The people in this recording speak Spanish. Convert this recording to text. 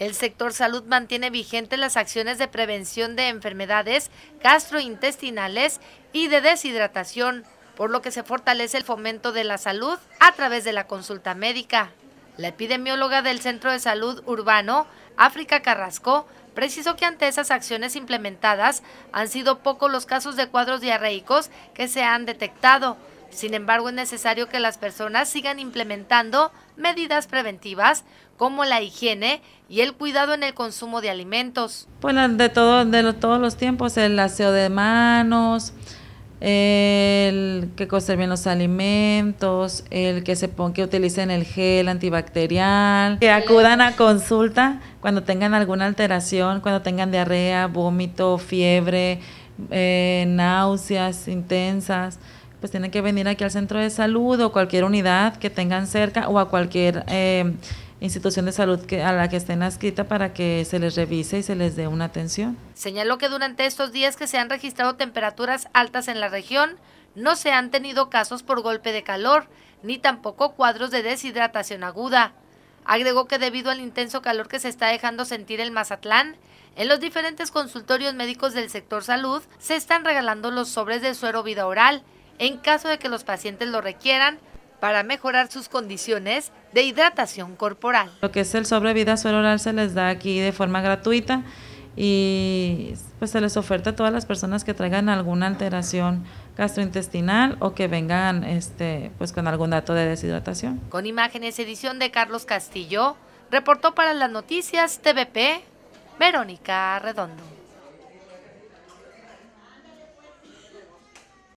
El sector salud mantiene vigentes las acciones de prevención de enfermedades gastrointestinales y de deshidratación, por lo que se fortalece el fomento de la salud a través de la consulta médica. La epidemióloga del Centro de Salud Urbano, África Carrasco, precisó que ante esas acciones implementadas han sido pocos los casos de cuadros diarreicos que se han detectado, sin embargo, es necesario que las personas sigan implementando medidas preventivas como la higiene y el cuidado en el consumo de alimentos. Bueno, de, todo, de todos los tiempos, el aseo de manos, el que conserven los alimentos, el que se ponga, que utilicen el gel antibacterial, que acudan a consulta cuando tengan alguna alteración, cuando tengan diarrea, vómito, fiebre, eh, náuseas intensas pues tienen que venir aquí al centro de salud o cualquier unidad que tengan cerca o a cualquier eh, institución de salud a la que estén adscrita para que se les revise y se les dé una atención. Señaló que durante estos días que se han registrado temperaturas altas en la región, no se han tenido casos por golpe de calor, ni tampoco cuadros de deshidratación aguda. Agregó que debido al intenso calor que se está dejando sentir el Mazatlán, en los diferentes consultorios médicos del sector salud se están regalando los sobres de suero vida oral, en caso de que los pacientes lo requieran para mejorar sus condiciones de hidratación corporal. Lo que es el sobrevida suero oral se les da aquí de forma gratuita y pues se les oferta a todas las personas que traigan alguna alteración gastrointestinal o que vengan este pues con algún dato de deshidratación. Con imágenes edición de Carlos Castillo, reportó para las noticias TVP Verónica Redondo.